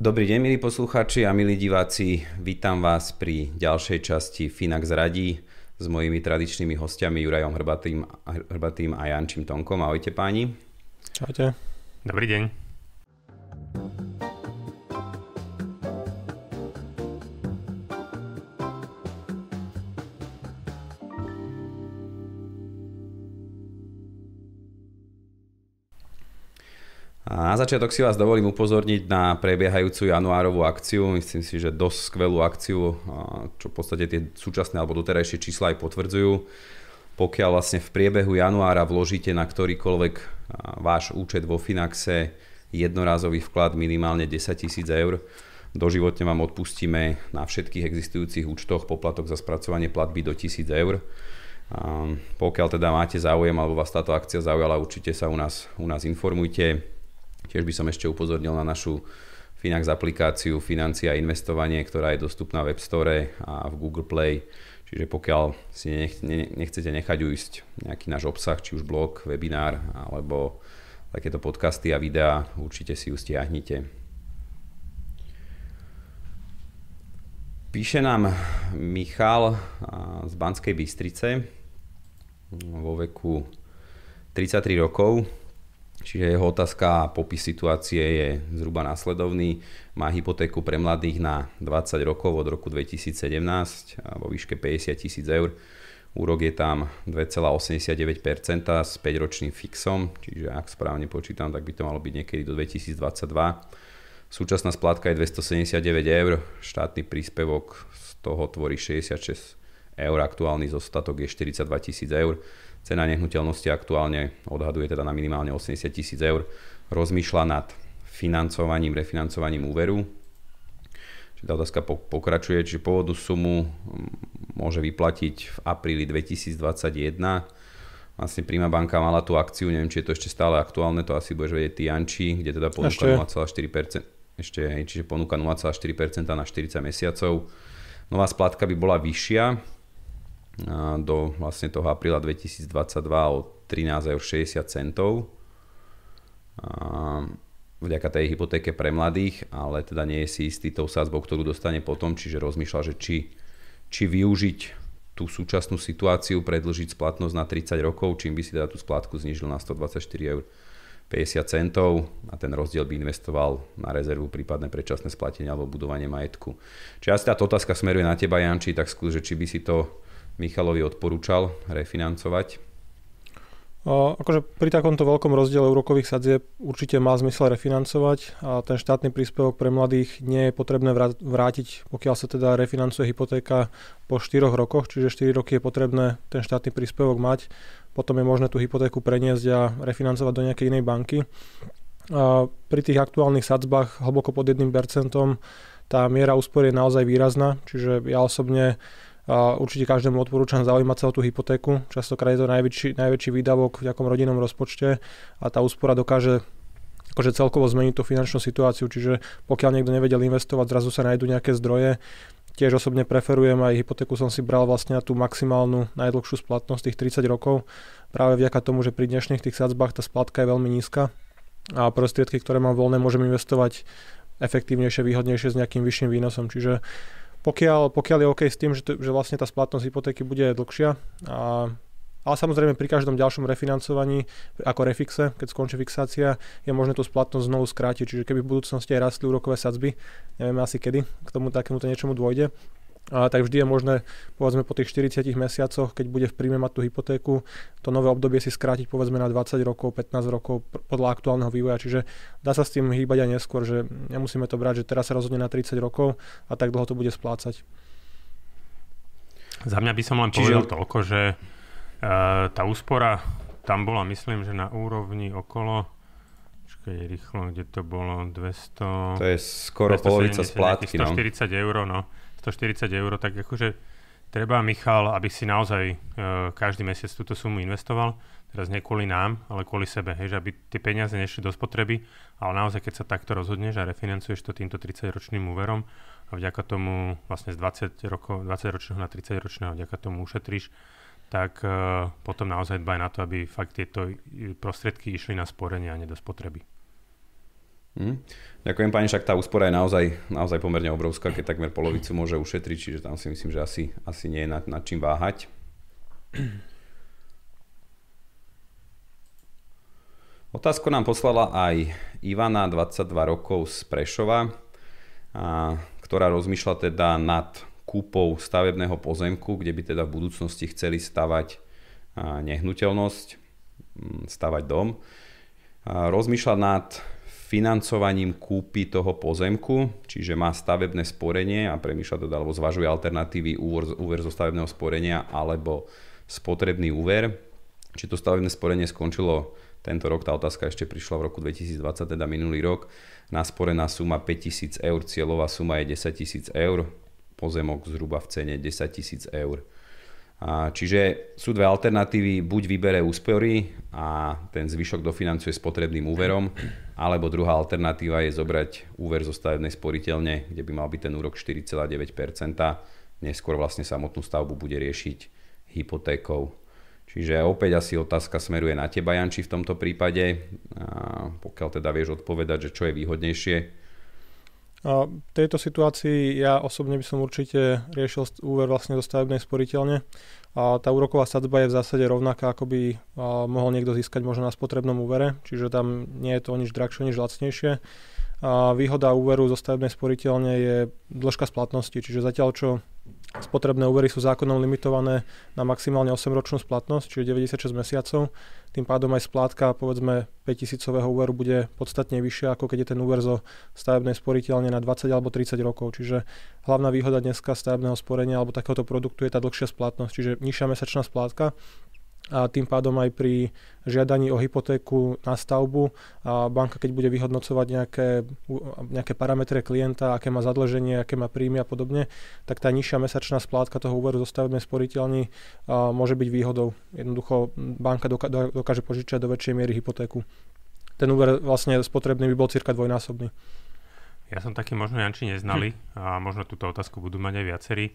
Dobrý deň, milí poslucháči a milí diváci. Vítam vás pri ďalšej časti Finax radí s mojimi tradičnými hostiami Jurajom Hrbatým, Hrbatým a Jančím Tonkom. Ahojte páni. Čaute. Dobrý deň. A na začiatok si vás dovolím upozorniť na prebiehajúcu januárovú akciu. Myslím si, že dosť skvelú akciu, čo v podstate tie súčasné alebo doterajšie čísla aj potvrdzujú. Pokiaľ vlastne v priebehu januára vložíte na ktorýkoľvek váš účet vo Finaxe jednorázový vklad minimálne 10 000 eur, doživotne vám odpustíme na všetkých existujúcich účtoch poplatok za spracovanie platby do 1000 eur. Pokiaľ teda máte záujem alebo vás táto akcia zaujala, určite sa u nás, u nás informujte. Tiež by som ešte upozornil na našu Finax aplikáciu Financia a investovanie, ktorá je dostupná v App Store a v Google Play. Čiže pokiaľ si nechcete nechať ujsť nejaký náš obsah, či už blog, webinár alebo takéto podcasty a videá, určite si ju stiahnite. Píše nám Michal z Banskej Bystrice vo veku 33 rokov. Čiže jeho otázka a popis situácie je zhruba následovný. Má hypotéku pre mladých na 20 rokov od roku 2017 vo výške 50 tisíc eur. Úrok je tam 2,89% s 5-ročným fixom, čiže ak správne počítam, tak by to malo byť niekedy do 2022. Súčasná splátka je 279 eur, štátny príspevok z toho tvorí 66 eur, aktuálny zostatok je 42 tisíc eur Cena nehnuteľnosti aktuálne odhaduje teda na minimálne 80 tisíc eur. Rozmýšľa nad financovaním, refinancovaním úveru. Čiže tá otázka pokračuje, čiže pôvodnú sumu mm, môže vyplatiť v apríli 2021. Vlastne Prima banka mala tú akciu, neviem, či je to ešte stále aktuálne, to asi budeš vedieť ty, Janči, kde teda ponúka 0,4%. Ešte, čiže ponúka 0,4% na 40 mesiacov. Nová splátka by bola vyššia, do vlastne toho apríla 2022 o 13,60 centov. Vďaka tej hypotéke pre mladých, ale teda nie je si istý tou sázbou, ktorú dostane potom, čiže rozmýšľa, že či, či využiť tú súčasnú situáciu, predlžiť splatnosť na 30 rokov, čím by si teda tú splátku znižil na 124,50 eur. centov a ten rozdiel by investoval na rezervu prípadne predčasné splatenie alebo budovanie majetku. Čiže asi táto otázka smeruje na teba, Janči, tak skús, že či by si to Michalovi odporúčal refinancovať? akože pri takomto veľkom rozdiele úrokových sadzieb určite má zmysel refinancovať a ten štátny príspevok pre mladých nie je potrebné vrátiť, pokiaľ sa teda refinancuje hypotéka po 4 rokoch, čiže 4 roky je potrebné ten štátny príspevok mať, potom je možné tú hypotéku preniesť a refinancovať do nejakej inej banky. A pri tých aktuálnych sadzbách hlboko pod 1% tá miera úspory je naozaj výrazná, čiže ja osobne Určite každému odporúčam zaujímať sa o tú hypotéku. Častokrát je to najväčší, najväčší výdavok v nejakom rodinnom rozpočte a tá úspora dokáže akože celkovo zmeniť tú finančnú situáciu, čiže pokiaľ niekto nevedel investovať, zrazu sa nájdú nejaké zdroje. Tiež osobne preferujem, aj hypotéku som si bral vlastne na tú maximálnu najdlhšiu splatnosť tých 30 rokov, práve vďaka tomu, že pri dnešných tých sadzbách tá splatka je veľmi nízka a prostriedky, ktoré mám voľné, môžem investovať efektívnejšie, výhodnejšie s nejakým vyšším výnosom. Čiže pokiaľ, pokiaľ je OK s tým, že, to, že vlastne tá splatnosť hypotéky bude dlhšia, a, ale samozrejme pri každom ďalšom refinancovaní, ako refixe, keď skončí fixácia, je možné tú splatnosť znovu skrátiť. Čiže keby v budúcnosti aj rastli úrokové sadzby, nevieme asi kedy, k tomu takémuto niečomu dôjde, a tak vždy je možné, povedzme po tých 40 mesiacoch, keď bude v príjme mať tú hypotéku, to nové obdobie si skrátiť povedzme na 20 rokov, 15 rokov podľa aktuálneho vývoja. Čiže dá sa s tým hýbať aj neskôr, že nemusíme to brať, že teraz sa rozhodne na 30 rokov a tak dlho to bude splácať. Za mňa by som len Čiže... povedal toľko, že uh, tá úspora tam bola, myslím, že na úrovni okolo je rýchlo, kde to bolo 200... To je skoro polovica splátky, 140 no. eur, no. 140 eur, tak akože treba, Michal, aby si naozaj uh, každý mesiac túto sumu investoval. Teraz nie kvôli nám, ale kvôli sebe. Hej, že aby tie peniaze nešli do spotreby, ale naozaj, keď sa takto rozhodneš a refinancuješ to týmto 30-ročným úverom a vďaka tomu vlastne z 20, roko, 20 ročného na 30 ročného vďaka tomu ušetríš, tak uh, potom naozaj dbaj na to, aby fakt tieto prostriedky išli na sporenie a nie do spotreby. Mm. Ďakujem pani, však tá úspora je naozaj, naozaj pomerne obrovská, keď takmer polovicu môže ušetriť, čiže tam si myslím, že asi, asi nie je nad, nad čím váhať. Otázku nám poslala aj Ivana, 22 rokov z Prešova, a, ktorá rozmýšľa teda nad kúpou stavebného pozemku, kde by teda v budúcnosti chceli stavať nehnuteľnosť, hm, stavať dom. A rozmýšľa nad financovaním kúpy toho pozemku, čiže má stavebné sporenie a premýšľa teda, alebo zvažuje alternatívy úver, úver zo stavebného sporenia alebo spotrebný úver. Či to stavebné sporenie skončilo tento rok, tá otázka ešte prišla v roku 2020, teda minulý rok, nasporená suma 5000 eur, cieľová suma je 10 000 eur, pozemok zhruba v cene 10 000 eur. Čiže sú dve alternatívy, buď vybere úspory a ten zvyšok dofinancuje spotrebným úverom, alebo druhá alternatíva je zobrať úver zo stavebnej sporiteľne, kde by mal byť ten úrok 4,9%. Neskôr vlastne samotnú stavbu bude riešiť hypotékou. Čiže opäť asi otázka smeruje na teba, Janči, v tomto prípade. A pokiaľ teda vieš odpovedať, že čo je výhodnejšie, v tejto situácii ja osobne by som určite riešil úver vlastne do stavebnej sporiteľne. A tá úroková sadzba je v zásade rovnaká, ako by mohol niekto získať možno na spotrebnom úvere, čiže tam nie je to nič drahšie, nič lacnejšie. A výhoda úveru zo stavebnej sporiteľne je dĺžka splatnosti, čiže zatiaľ čo Spotrebné úvery sú zákonom limitované na maximálne 8-ročnú splatnosť, čiže 96 mesiacov. Tým pádom aj splátka povedzme 5000 úveru bude podstatne vyššia, ako keď je ten úver zo stavebnej sporiteľne na 20 alebo 30 rokov. Čiže hlavná výhoda dneska stavebného sporenia alebo takéhoto produktu je tá dlhšia splatnosť, čiže nižšia mesačná splátka a tým pádom aj pri žiadaní o hypotéku na stavbu a banka, keď bude vyhodnocovať nejaké, nejaké parametre klienta, aké má zadlženie, aké má príjmy a podobne, tak tá nižšia mesačná splátka toho úveru zo stavebnej sporiteľni môže byť výhodou. Jednoducho banka doka- dokáže požičať do väčšej miery hypotéku. Ten úver vlastne spotrebný by bol cirka dvojnásobný. Ja som taký možno Janči neznali hm. a možno túto otázku budú mať aj viacerí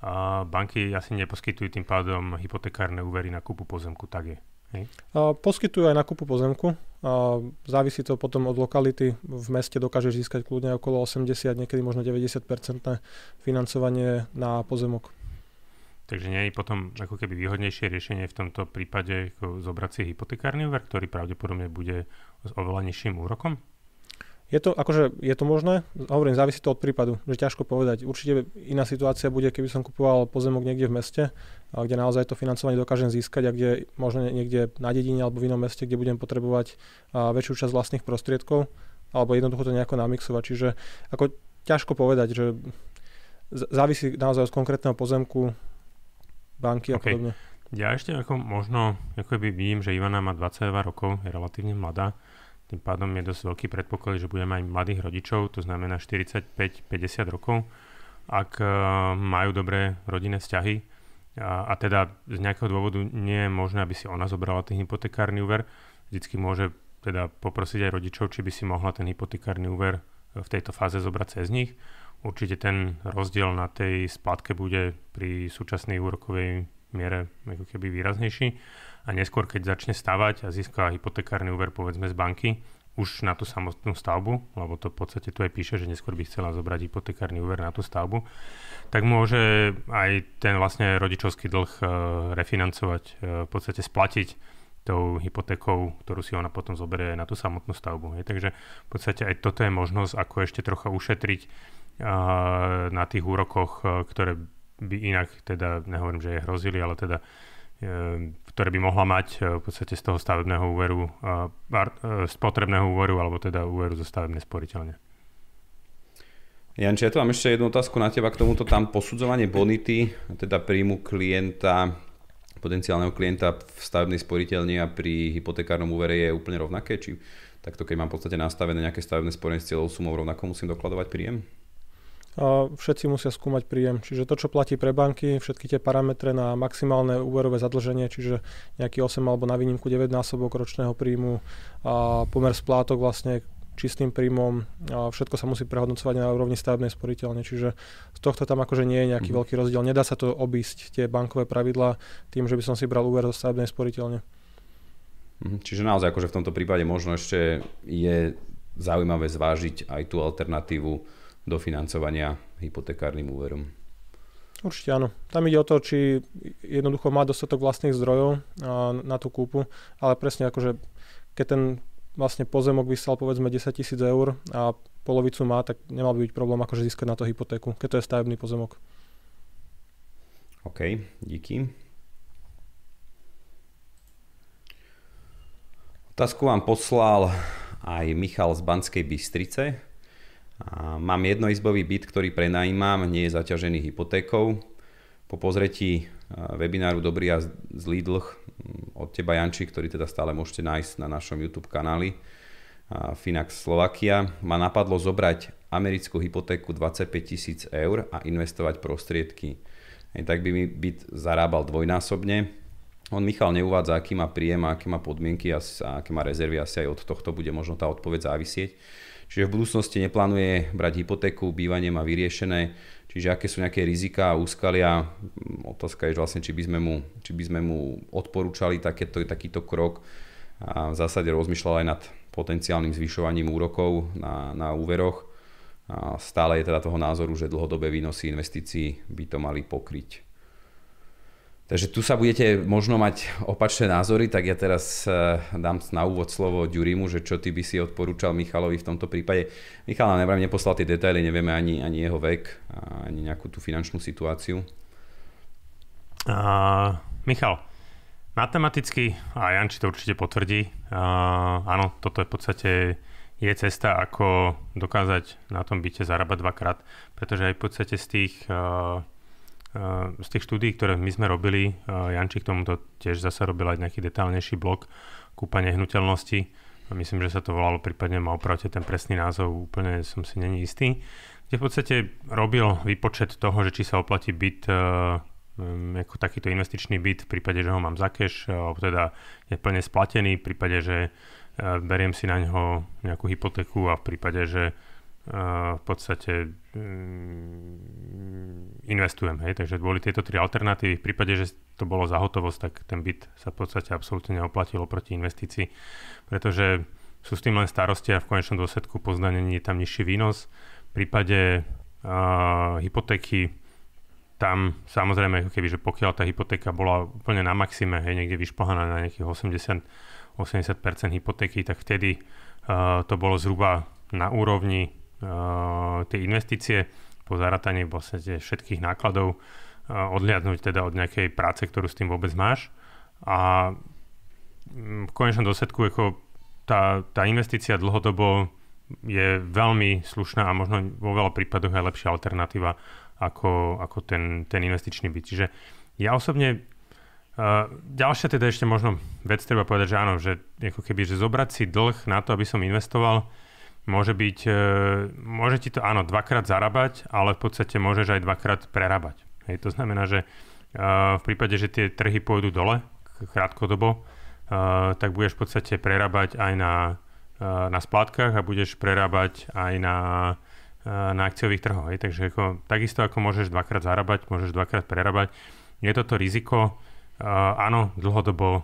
a banky asi neposkytujú tým pádom hypotekárne úvery na kúpu pozemku, tak je. Hej. Poskytujú aj na kúpu pozemku. Závisí to potom od lokality. V meste dokáže získať kľudne okolo 80, niekedy možno 90 financovanie na pozemok. Takže nie je potom ako keby výhodnejšie riešenie v tomto prípade ako zobrať si hypotekárny úver, ktorý pravdepodobne bude s oveľa nižším úrokom? Je to, akože, je to možné? Hovorím, závisí to od prípadu, že ťažko povedať. Určite iná situácia bude, keby som kupoval pozemok niekde v meste, kde naozaj to financovanie dokážem získať a kde možno niekde na dedine alebo v inom meste, kde budem potrebovať väčšiu časť vlastných prostriedkov alebo jednoducho to nejako namixovať. Čiže ako ťažko povedať, že závisí naozaj od konkrétneho pozemku, banky a okay. podobne. Ja ešte ako možno, ako by vidím, že Ivana má 22 rokov, je relatívne mladá tým pádom je dosť veľký predpoklad, že budeme mať mladých rodičov, to znamená 45-50 rokov, ak eh, majú dobré rodinné vzťahy a, a teda z nejakého dôvodu nie je možné, aby si ona zobrala ten hypotekárny úver, vždycky môže teda poprosiť aj rodičov, či by si mohla ten hypotekárny úver eh, v tejto fáze zobrať cez nich. Určite ten rozdiel na tej splátke bude pri súčasnej úrokovej miere ako keby výraznejší a neskôr, keď začne stavať a získa hypotekárny úver povedzme z banky, už na tú samotnú stavbu, lebo to v podstate tu aj píše, že neskôr by chcela zobrať hypotekárny úver na tú stavbu, tak môže aj ten vlastne rodičovský dlh eh, refinancovať, eh, v podstate splatiť tou hypotékou, ktorú si ona potom zoberie na tú samotnú stavbu. Je. Takže v podstate aj toto je možnosť, ako ešte trocha ušetriť eh, na tých úrokoch, ktoré by inak, teda nehovorím, že je hrozili, ale teda ktoré by mohla mať e, v podstate z toho stavebného úveru, e, e, z potrebného úveru alebo teda úveru zo stavebne sporiteľne. Janči, ja tu mám ešte jednu otázku na teba k tomuto tam posudzovanie bonity, teda príjmu klienta, potenciálneho klienta v stavebnej sporiteľni a pri hypotekárnom úvere je úplne rovnaké? Či takto, keď mám v podstate nastavené nejaké stavebné sporenie s cieľou sumou, rovnako musím dokladovať príjem? všetci musia skúmať príjem. Čiže to, čo platí pre banky, všetky tie parametre na maximálne úverové zadlženie, čiže nejaký 8 alebo na výnimku 9 násobok ročného príjmu, a pomer splátok vlastne čistým príjmom, a všetko sa musí prehodnocovať na úrovni stavebnej sporiteľne, čiže z tohto tam akože nie je nejaký mm. veľký rozdiel. Nedá sa to obísť, tie bankové pravidlá, tým, že by som si bral úver zo stavebnej sporiteľne. Mm, čiže naozaj akože v tomto prípade možno ešte je zaujímavé zvážiť aj tú alternatívu do financovania hypotekárnym úverom. Určite áno. Tam ide o to, či jednoducho má dostatok vlastných zdrojov na tú kúpu, ale presne akože keď ten vlastne pozemok vysal povedzme 10 tisíc eur a polovicu má, tak nemal by byť problém akože získať na to hypotéku, keď to je stavebný pozemok. OK, díky. Otázku vám poslal aj Michal z Banskej Bystrice mám jednoizbový byt, ktorý prenajímam, nie je zaťažený hypotékou. Po pozretí e, webináru Dobrý a zlý dlh mm, od teba Janči, ktorý teda stále môžete nájsť na našom YouTube kanáli e, Finax Slovakia, ma napadlo zobrať americkú hypotéku 25 tisíc eur a investovať prostriedky. tak by mi byt zarábal dvojnásobne, on Michal neuvádza, aký má príjem, aké má podmienky a, aké má rezervy, asi aj od tohto bude možno tá odpoveď závisieť. Čiže v budúcnosti neplánuje brať hypotéku, bývanie má vyriešené, čiže aké sú nejaké rizika a úskalia. Mm, otázka je vlastne, či by sme mu, či by sme mu odporúčali takéto, takýto krok a v zásade rozmýšľal aj nad potenciálnym zvyšovaním úrokov na, na úveroch. A stále je teda toho názoru, že dlhodobé výnosy investícií by to mali pokryť. Takže tu sa budete možno mať opačné názory, tak ja teraz e, dám na úvod slovo Ďurimu, že čo ty by si odporúčal Michalovi v tomto prípade. Michal nám neposlal tie detaily, nevieme ani, ani jeho vek, ani nejakú tú finančnú situáciu. Uh, Michal, matematicky, a Janči to určite potvrdí, uh, áno, toto je v podstate je cesta, ako dokázať na tom byte zarábať dvakrát, pretože aj v podstate z tých uh, Eh, z tých štúdí, ktoré my sme robili, eh, Janči k tomuto tiež zase robil aj nejaký detálnejší blok kúpa nehnuteľnosti. Myslím, že sa to volalo, prípadne ma opravte ten presný názov, úplne som si není istý. Kde v podstate robil výpočet toho, že či sa oplatí byt eh, mm, ako takýto investičný byt v prípade, že ho mám za cash, alebo teda je plne splatený, v prípade, že beriem si na neho nejakú hypotéku a v prípade, že v podstate mm, investujem. Hej? Takže boli tieto tri alternatívy. V prípade, že to bolo za hotovosť, tak ten byt sa v podstate absolútne neoplatil oproti investícii, pretože sú s tým len starosti a v konečnom dôsledku poznanie je tam nižší výnos. V prípade uh, hypotéky tam samozrejme, keby, že pokiaľ tá hypotéka bola úplne na maxime, hej, niekde vyšplhaná na nejakých 80, 80% hypotéky, tak vtedy uh, to bolo zhruba na úrovni Eh, tie investície po zarátaní vlastne všetkých nákladov, eh, odliadnúť teda od nejakej práce, ktorú s tým vôbec máš. A mm, v konečnom dôsledku ako tá, tá investícia dlhodobo je veľmi slušná a možno vo veľa prípadoch aj lepšia alternatíva ako, ako ten, ten investičný byt. Čiže ja osobne Uh, ďalšia teda ešte možno vec treba povedať, že áno, že ako keby, že zobrať si dlh na to, aby som investoval, môže byť, e, môže ti to áno dvakrát zarábať, ale v podstate môžeš aj dvakrát prerábať. Hej, to znamená, že e, v prípade, že tie trhy pôjdu dole krátkodobo, e, tak budeš v podstate prerábať aj na, na splátkach a budeš prerábať aj na, na akciových trhoch. Hej. Takže ako, takisto ako môžeš dvakrát zarábať, môžeš dvakrát prerábať. Je toto riziko, áno, dlhodobo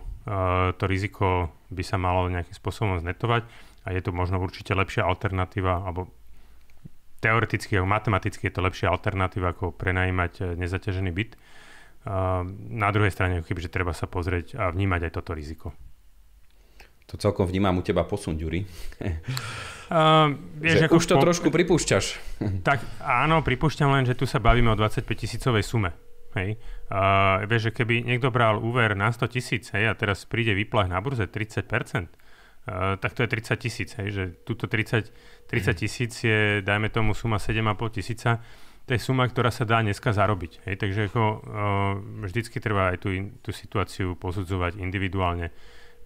to riziko by sa malo nejakým spôsobom znetovať a je to možno určite lepšia alternatíva, alebo teoreticky, ako matematicky je to lepšia alternatíva, ako prenajímať eh, nezaťažený byt. Eh, na druhej strane, chyb, že treba sa pozrieť a vnímať aj toto riziko. To celkom vnímam u teba posun, Ďuri. Uh, že už to po... trošku pripúšťaš. Tak áno, pripúšťam len, že tu sa bavíme o 25 tisícovej sume. Hej. Uh, vieš, že keby niekto bral úver na 100 tisíc a teraz príde výplach na burze 30%, Eh, tak to je 30 tisíc, hej, že tuto 30, 30 tisíc je, dajme tomu, suma 7,5 tisíca, to je suma, ktorá sa dá dneska zarobiť. Hej, takže ako, uh, vždycky treba aj tú, tú situáciu posudzovať individuálne.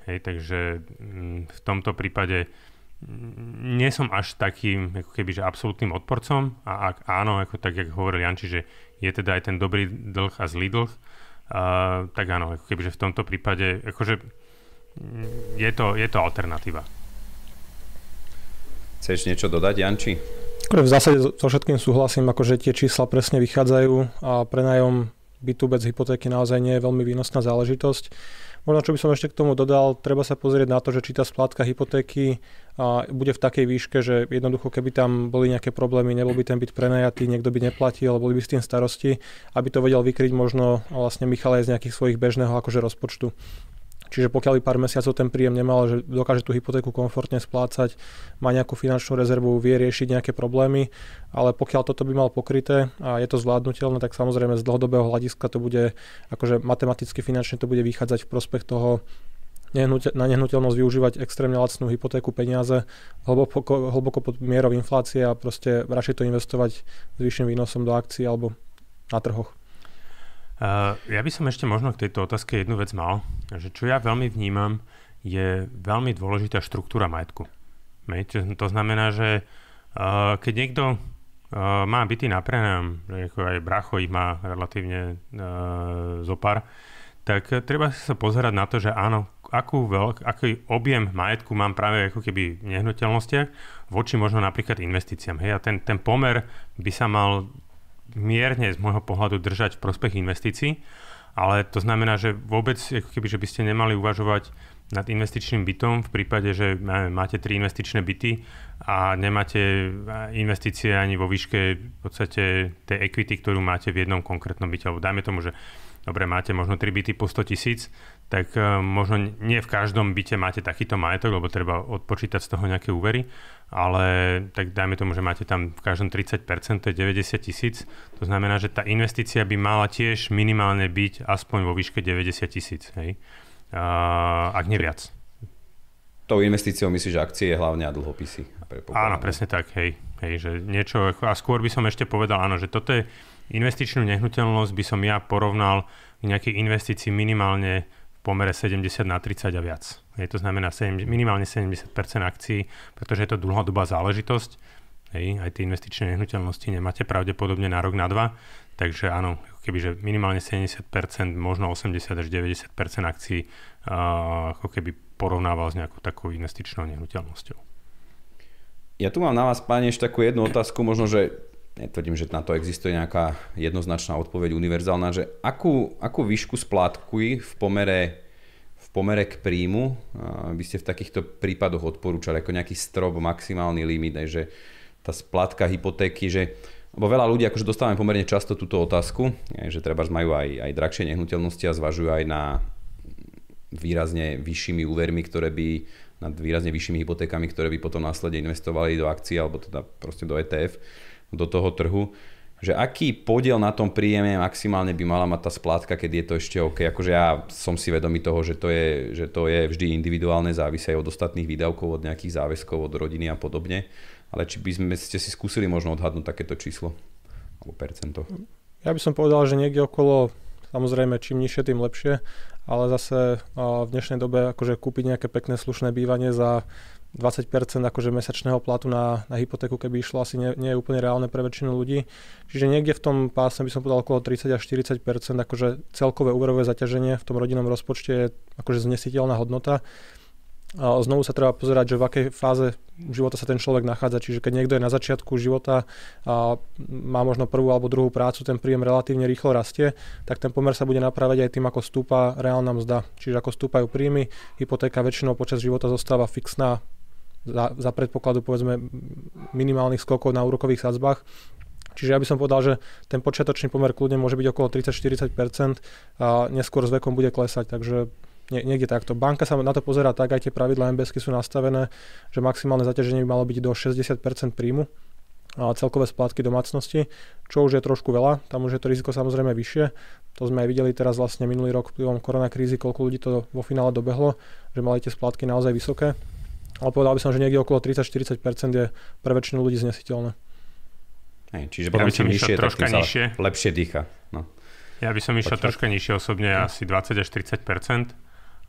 Hej, takže m, mm, v tomto prípade mm, nie som až takým ako keby, že absolútnym odporcom a ak áno, ako tak, jak hovoril Janči, že je teda aj ten dobrý dlh a zlý dlh, uh, tak áno, ako keby, že v tomto prípade, akože je to, je to alternatíva. Chceš niečo dodať, Janči? Akože v zásade so všetkým súhlasím, akože tie čísla presne vychádzajú a prenajom bytu bez hypotéky naozaj nie je veľmi výnosná záležitosť. Možno čo by som ešte k tomu dodal, treba sa pozrieť na to, že či tá splátka hypotéky a, bude v takej výške, že jednoducho keby tam boli nejaké problémy, nebol by ten byt prenajatý, niekto by neplatil, boli by s tým starosti, aby to vedel vykryť možno vlastne Michal aj z nejakých svojich bežného akože rozpočtu. Čiže pokiaľ by pár mesiacov ten príjem nemal, že dokáže tú hypotéku komfortne splácať, má nejakú finančnú rezervu, vie riešiť nejaké problémy, ale pokiaľ toto by mal pokryté a je to zvládnutelné, tak samozrejme z dlhodobého hľadiska to bude, akože matematicky finančne to bude vychádzať v prospech toho na nehnuteľnosť využívať extrémne lacnú hypotéku peniaze hlboko, hlboko pod mierou inflácie a proste radšej to investovať s vyšším výnosom do akcií alebo na trhoch. Uh, ja by som ešte možno k tejto otázke jednu vec mal, že čo ja veľmi vnímam, je veľmi dôležitá štruktúra majetku. To znamená, že uh, keď niekto uh, má byty na prenajom, ako aj bracho ich má relatívne zopár, tak treba sa pozerať na to, že áno, akú veľk, aký objem majetku mám práve ako keby v nehnuteľnostiach voči možno napríklad investíciám. Hej, a ten, ten pomer by sa mal mierne z môjho pohľadu držať v prospech investícií, ale to znamená, že vôbec ako keby, že by ste nemali uvažovať nad investičným bytom v prípade, že máte tri investičné byty a nemáte e, investície ani vo výške v podstate tej equity, ktorú máte v jednom konkrétnom byte. Alebo dajme tomu, že dobre, máte možno 3 byty po 100 tisíc, tak e, možno nie v každom byte máte takýto majetok, lebo treba odpočítať z toho nejaké úvery, ale tak dajme tomu, že máte tam v každom 30%, to je 90 tisíc, to znamená, že tá investícia by mala tiež minimálne byť aspoň vo výške 90 tisíc, hej? Uh, ak nie viac. Tou investíciou myslíš akcie hlavne a dlhopisy. Áno, presne tak, hej. hej že niečo, a skôr by som ešte povedal, áno, že toto je investičnú nehnuteľnosť by som ja porovnal k nejakej investícii minimálne pomere 70 na 30 a viac. Je to znamená 7, minimálne 70 akcií, pretože je to dlhodobá záležitosť. Hej, aj tie investičné nehnuteľnosti nemáte pravdepodobne na rok, na dva. Takže áno, kebyže minimálne 70%, možno 80 až 90% akcií uh, ako keby porovnával s nejakou takou investičnou nehnuteľnosťou. Ja tu mám na vás, páni, ešte takú jednu otázku, možno, že netvrdím, že na to existuje nejaká jednoznačná odpoveď univerzálna, že akú, akú výšku splátku v pomere, v pomere k príjmu by ste v takýchto prípadoch odporúčali, ako nejaký strop, maximálny limit, aj že tá splátka hypotéky, že lebo veľa ľudí, akože dostávame pomerne často túto otázku, že treba majú aj, aj drahšie nehnuteľnosti a zvažujú aj na výrazne vyššími úvermi, ktoré by nad výrazne vyššími hypotékami, ktoré by potom následne investovali do akcií alebo teda proste do ETF do toho trhu, že aký podiel na tom príjeme maximálne by mala mať tá splátka, keď je to ešte OK. Akože ja som si vedomý toho, že to je, že to je vždy individuálne, aj od ostatných výdavkov, od nejakých záväzkov, od rodiny a podobne. Ale či by sme, ste si skúsili možno odhadnúť takéto číslo alebo percento? Ja by som povedal, že niekde okolo, samozrejme čím nižšie, tým lepšie, ale zase v dnešnej dobe akože kúpiť nejaké pekné slušné bývanie za 20% akože mesačného platu na, na hypotéku, keby išlo, asi nie, nie je úplne reálne pre väčšinu ľudí. Čiže niekde v tom pásme by som povedal okolo 30 až 40 akože celkové úverové zaťaženie v tom rodinnom rozpočte je akože znesiteľná hodnota. A znovu sa treba pozerať, že v akej fáze života sa ten človek nachádza. Čiže keď niekto je na začiatku života a má možno prvú alebo druhú prácu, ten príjem relatívne rýchlo rastie, tak ten pomer sa bude napravať aj tým, ako stúpa reálna mzda. Čiže ako stúpajú príjmy, hypotéka väčšinou počas života zostáva fixná za, za predpokladu povedzme minimálnych skokov na úrokových sadzbách. Čiže ja by som povedal, že ten počiatočný pomer kľudne môže byť okolo 30-40% a neskôr s vekom bude klesať, takže nie, niekde takto. Banka sa na to pozera tak, aj tie pravidla MBSky sú nastavené, že maximálne zaťaženie by malo byť do 60% príjmu a celkové splátky domácnosti, čo už je trošku veľa, tam už je to riziko samozrejme vyššie. To sme aj videli teraz vlastne minulý rok vplyvom koronakrízy, koľko ľudí to vo finále dobehlo, že mali tie splátky naozaj vysoké ale povedal by som, že niekde okolo 30-40% je pre väčšinu ľudí znesiteľné. Hej, čiže ja by som nižšie, troška tak nižšie. lepšie dýcha. No. Ja by som išiel troška nižšie osobne, no. asi 20 až 30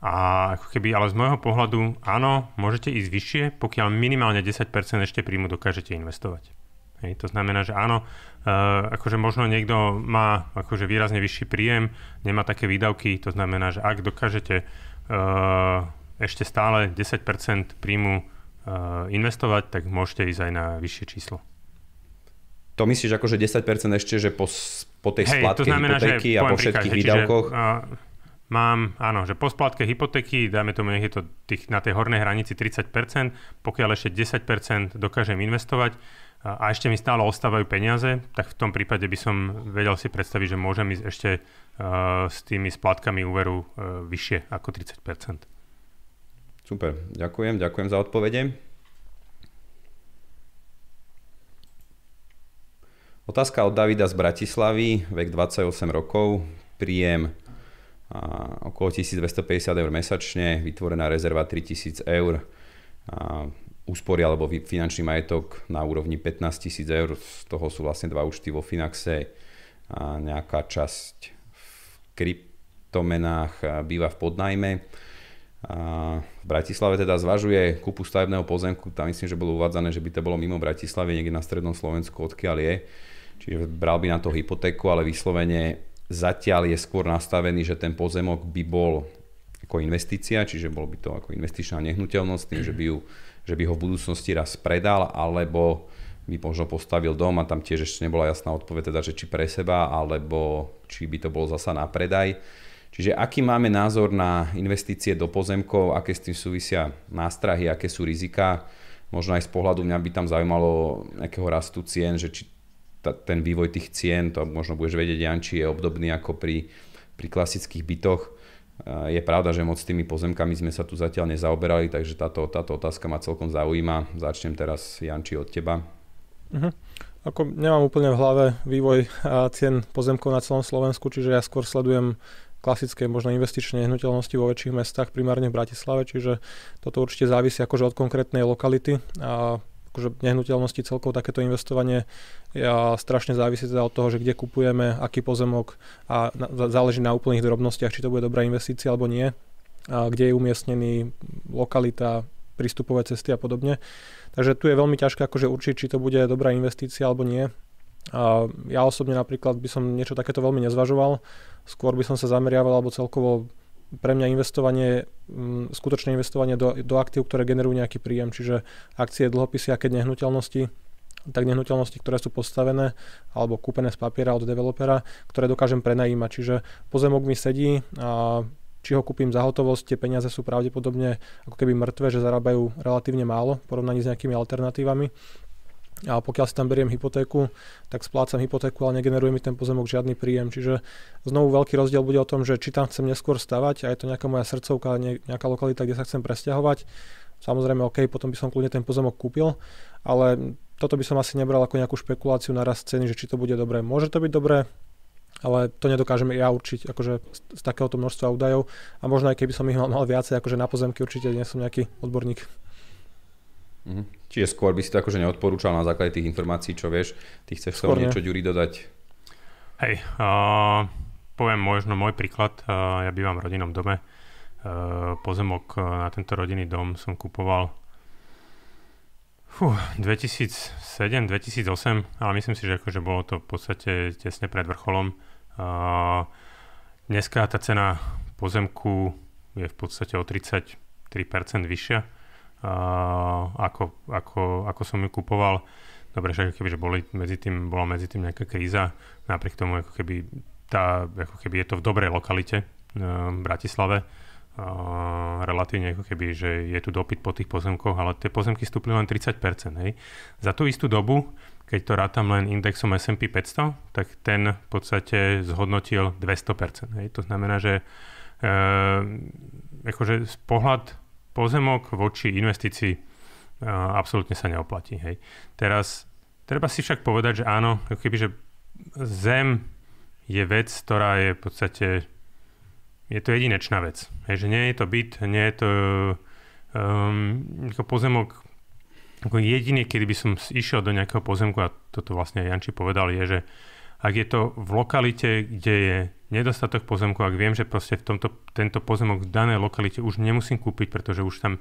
a ako keby, ale z môjho pohľadu, áno, môžete ísť vyššie, pokiaľ minimálne 10% ešte príjmu dokážete investovať. Hej, to znamená, že áno, uh, akože možno niekto má akože výrazne vyšší príjem, nemá také výdavky, to znamená, že ak dokážete uh, ešte stále 10% príjmu e, investovať, tak môžete ísť aj na vyššie číslo. To myslíš že 10% ešte, že po, po tej Hej, splátke to znamená, hypotéky že, a po všetkých príklad, výdavkoch? Čiže, uh, mám, áno, že po splátke hypotéky, dáme tomu, nech je to tých, na tej hornej hranici 30%, pokiaľ ešte 10% dokážem investovať a, a ešte mi stále ostávajú peniaze, tak v tom prípade by som vedel si predstaviť, že môžem ísť ešte uh, s tými splatkami úveru uh, vyššie ako 30%. Super, ďakujem, ďakujem za odpovede. Otázka od Davida z Bratislavy, vek 28 rokov, príjem a, okolo 1250 eur mesačne, vytvorená rezerva 3000 eur, a, úspory alebo finančný majetok na úrovni 15 000 eur, z toho sú vlastne dva účty vo Finaxe a nejaká časť v kryptomenách býva v podnajme v Bratislave teda zvažuje kúpu stavebného pozemku, tam myslím, že bolo uvádzané, že by to bolo mimo Bratislavy, niekde na strednom Slovensku, odkiaľ je. Čiže bral by na to hypotéku, ale vyslovene zatiaľ je skôr nastavený, že ten pozemok by bol ako investícia, čiže bol by to ako investičná nehnuteľnosť, tým, že by, ju, že by ho v budúcnosti raz predal, alebo by možno postavil dom a tam tiež ešte nebola jasná odpoveď, teda, že či pre seba, alebo či by to bolo zasa na predaj. Čiže aký máme názor na investície do pozemkov, aké s tým súvisia nástrahy, aké sú rizika. Možno aj z pohľadu mňa by tam zaujímalo nejakého rastu cien, že či ta, ten vývoj tých cien, to možno budeš vedieť, Jan, či je obdobný ako pri, pri klasických bytoch. Je pravda, že moc s tými pozemkami sme sa tu zatiaľ nezaoberali, takže táto, táto otázka ma celkom zaujíma. Začnem teraz, Janči, od teba. Uh-huh. Ako nemám úplne v hlave vývoj cien pozemkov na celom Slovensku, čiže ja skôr sledujem uh, klasickej možno investičnej nehnuteľnosti vo väčších mestách, primárne v Bratislave, čiže toto určite závisí akože od konkrétnej lokality a akože nehnuteľnosti celkovo takéto investovanie ja, strašne závisí teda od toho, že kde kupujeme, aký pozemok a na, záleží na úplných drobnostiach, či to bude dobrá investícia alebo nie, a kde je umiestnený lokalita, prístupové cesty a podobne. Takže tu je veľmi ťažké akože určiť, či to bude dobrá investícia alebo nie. A ja osobne napríklad by som niečo takéto veľmi nezvažoval, Skôr by som sa zameriaval, alebo celkovo pre mňa investovanie, mm, skutočné investovanie do, do aktív, ktoré generujú nejaký príjem, čiže akcie, dlhopisy, aké nehnuteľnosti, tak nehnuteľnosti, ktoré sú postavené alebo kúpené z papiera od developera, ktoré dokážem prenajímať. Čiže pozemok mi sedí a či ho kúpim za hotovosť, tie peniaze sú pravdepodobne ako keby mŕtve, že zarábajú relatívne málo v porovnaní s nejakými alternatívami a pokiaľ si tam beriem hypotéku, tak splácam hypotéku, ale negeneruje mi ten pozemok žiadny príjem. Čiže znovu veľký rozdiel bude o tom, že či tam chcem neskôr stavať a je to nejaká moja srdcovka, nejaká lokalita, kde sa chcem presťahovať. Samozrejme, OK, potom by som kľudne ten pozemok kúpil, ale toto by som asi nebral ako nejakú špekuláciu na rast ceny, že či to bude dobré. Môže to byť dobré, ale to nedokážeme ja určiť akože z takéhoto množstva údajov a možno aj keby som ich mal, mal viacej, akože na pozemky určite nie som nejaký odborník. Mhm. Čiže skôr by si to akože neodporúčal na základe tých informácií, čo vieš. Ty chceš skôr niečo, Ďuri, dodať? Hej, uh, poviem možno môj príklad. Uh, ja bývam v rodinnom dome. Uh, pozemok na tento rodinný dom som kupoval 2007-2008, ale myslím si, že akože bolo to v podstate tesne pred vrcholom. Uh, dneska tá cena pozemku je v podstate o 33% vyššia ako, ako, ako som ju kupoval. Dobre, však keby, že boli medzi tým, bola medzi tým nejaká kríza, napriek tomu ako keby, tá, ako keby je to v dobrej lokalite e, v Bratislave, Uh, relatívne ako keby, že je tu dopyt po tých pozemkoch, ale tie pozemky stúpli len 30%. Hej. Za tú istú dobu, keď to rátam len indexom S&P 500, tak ten v podstate zhodnotil 200%. Hej. To znamená, že uh, akože z pohľad pozemok voči investícii absolútne sa neoplatí. Hej. Teraz treba si však povedať, že áno, keby, že zem je vec, ktorá je v podstate je to jedinečná vec. Hej, že nie je to byt, nie je to um, ako pozemok ako jediný, kedy by som išiel do nejakého pozemku, a toto vlastne Janči povedal, je, že ak je to v lokalite, kde je nedostatok pozemku, ak viem, že proste v tomto, tento pozemok v danej lokalite už nemusím kúpiť, pretože už tam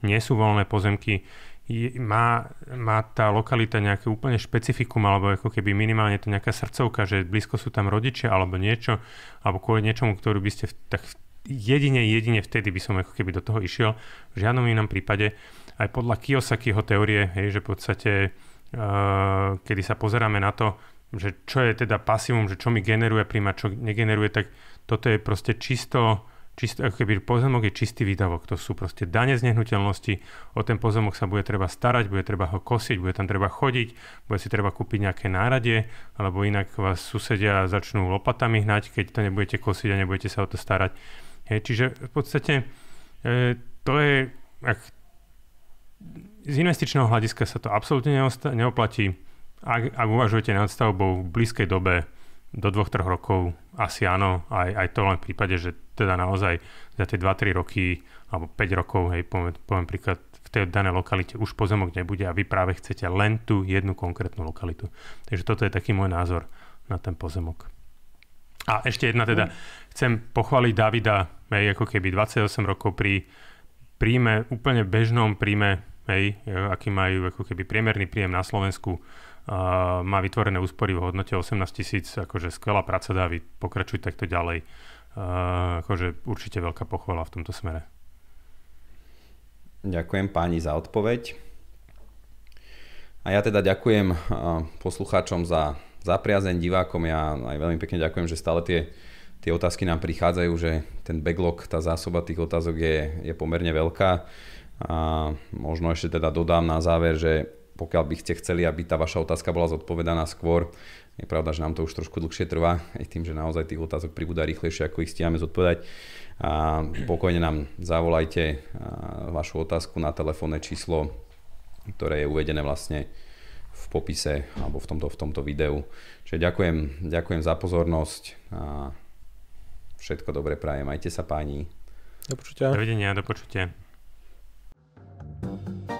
nie sú voľné pozemky, je, má, má tá lokalita nejaké úplne špecifikum, alebo ako keby minimálne to nejaká srdcovka, že blízko sú tam rodičia, alebo niečo, alebo kvôli niečomu, ktorú by ste v, tak jedine, jedine vtedy by som ako keby do toho išiel. V žiadnom inom prípade, aj podľa Kiyosakiho teórie, hej, že v podstate, uh, kedy sa pozeráme na to, že čo je teda pasívum, že čo mi generuje príjma, čo negeneruje, tak toto je proste čisto, čisto ako keby pozemok je čistý výdavok. To sú proste dane z nehnuteľnosti, o ten pozemok sa bude treba starať, bude treba ho kosiť, bude tam treba chodiť, bude si treba kúpiť nejaké náradie, alebo inak vás susedia začnú lopatami hnať, keď to nebudete kosiť a nebudete sa o to starať. Je, čiže v podstate e, to je, ak z investičného hľadiska sa to absolútne neoplatí ak, ak uvažujete nad stavbou v blízkej dobe, do 2-3 rokov, asi áno, aj, aj to len v prípade, že teda naozaj za tie 2-3 roky alebo 5 rokov, hej, poviem, poviem príklad, v tej danej lokalite už pozemok nebude a vy práve chcete len tú jednu konkrétnu lokalitu. Takže toto je taký môj názor na ten pozemok. A ešte jedna teda, chcem pochváliť Davida, hej, ako keby 28 rokov pri príjme, úplne bežnom príjme, hej, aký majú ako keby priemerný príjem na Slovensku, má vytvorené úspory v hodnote 18 tisíc, akože skvelá práca, dá pokračuj takto ďalej. Uh, akože určite veľká pochvala v tomto smere. Ďakujem páni za odpoveď. A ja teda ďakujem poslucháčom za, za priazeň, divákom. Ja aj veľmi pekne ďakujem, že stále tie, tie otázky nám prichádzajú, že ten backlog, tá zásoba tých otázok je, je pomerne veľká. A možno ešte teda dodám na záver, že pokiaľ by ste chceli, aby tá vaša otázka bola zodpovedaná skôr. Je pravda, že nám to už trošku dlhšie trvá, aj tým, že naozaj tých otázok pribúda rýchlejšie, ako ich stiame zodpovedať. A pokojne nám zavolajte vašu otázku na telefónne číslo, ktoré je uvedené vlastne v popise alebo v tomto, v tomto videu. Čiže ďakujem, ďakujem za pozornosť a všetko dobre prajem. Majte sa páni. Do počutia. Dovidenia, do počutia. thank you